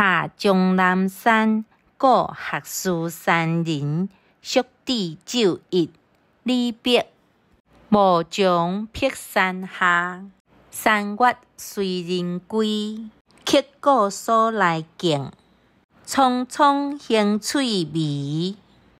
下终南山，过学书山人宿，地酒宴，离别。无从碧山下，山月随人归。却过所来径，苍苍行翠微。